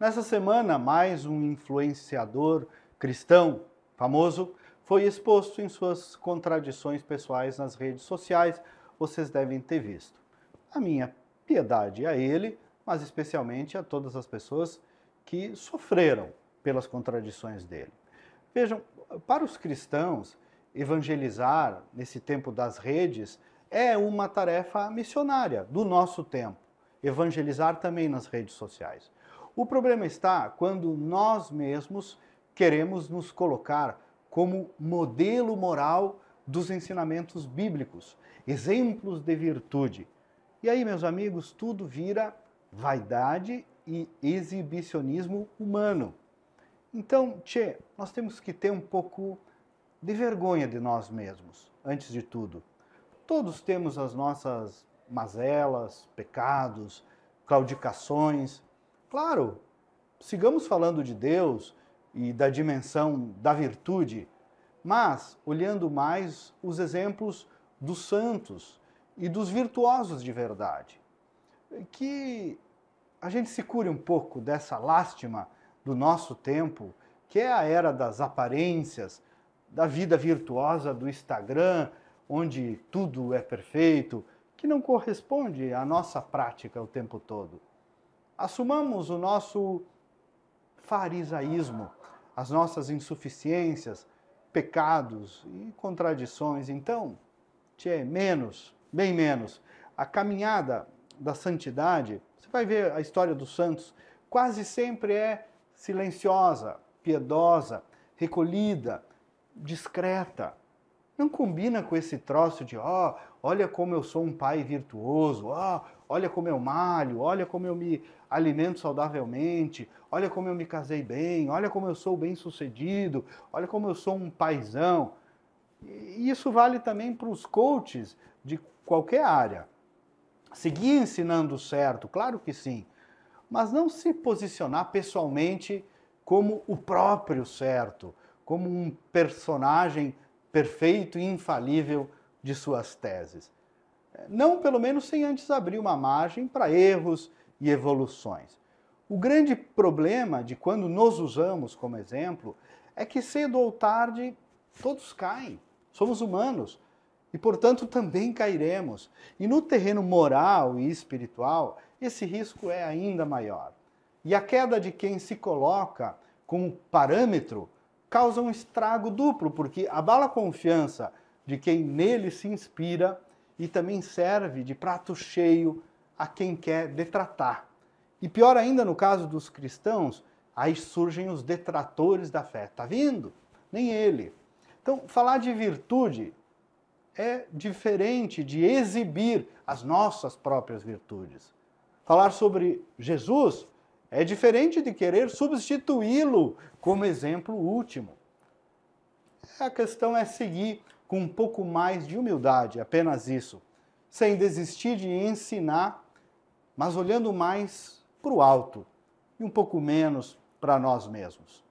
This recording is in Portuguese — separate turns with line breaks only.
Nessa semana, mais um influenciador cristão famoso foi exposto em suas contradições pessoais nas redes sociais. Vocês devem ter visto. A minha piedade a ele, mas especialmente a todas as pessoas que sofreram pelas contradições dele. Vejam, para os cristãos, evangelizar nesse tempo das redes é uma tarefa missionária do nosso tempo. Evangelizar também nas redes sociais. O problema está quando nós mesmos queremos nos colocar como modelo moral dos ensinamentos bíblicos, exemplos de virtude. E aí, meus amigos, tudo vira vaidade e exibicionismo humano. Então, Tchê, nós temos que ter um pouco de vergonha de nós mesmos, antes de tudo. Todos temos as nossas mazelas, pecados, claudicações, Claro, sigamos falando de Deus e da dimensão da virtude, mas olhando mais os exemplos dos santos e dos virtuosos de verdade. Que a gente se cure um pouco dessa lástima do nosso tempo, que é a era das aparências, da vida virtuosa do Instagram, onde tudo é perfeito, que não corresponde à nossa prática o tempo todo. Assumamos o nosso farisaísmo, as nossas insuficiências, pecados e contradições. Então, tchê, menos, bem menos. A caminhada da santidade, você vai ver a história dos santos, quase sempre é silenciosa, piedosa, recolhida, discreta não combina com esse troço de, ó, oh, olha como eu sou um pai virtuoso, ó, oh, olha como eu malho, olha como eu me alimento saudavelmente, olha como eu me casei bem, olha como eu sou bem-sucedido, olha como eu sou um paizão. E isso vale também para os coaches de qualquer área. Seguir ensinando certo, claro que sim, mas não se posicionar pessoalmente como o próprio certo, como um personagem perfeito e infalível de suas teses. Não, pelo menos, sem antes abrir uma margem para erros e evoluções. O grande problema de quando nos usamos como exemplo é que cedo ou tarde todos caem. Somos humanos e, portanto, também cairemos. E no terreno moral e espiritual, esse risco é ainda maior. E a queda de quem se coloca como parâmetro causa um estrago duplo, porque abala a confiança de quem nele se inspira e também serve de prato cheio a quem quer detratar. E pior ainda, no caso dos cristãos, aí surgem os detratores da fé. Tá vendo? Nem ele. Então, falar de virtude é diferente de exibir as nossas próprias virtudes. Falar sobre Jesus é diferente de querer substituí-lo como exemplo último. A questão é seguir com um pouco mais de humildade, apenas isso, sem desistir de ensinar, mas olhando mais para o alto e um pouco menos para nós mesmos.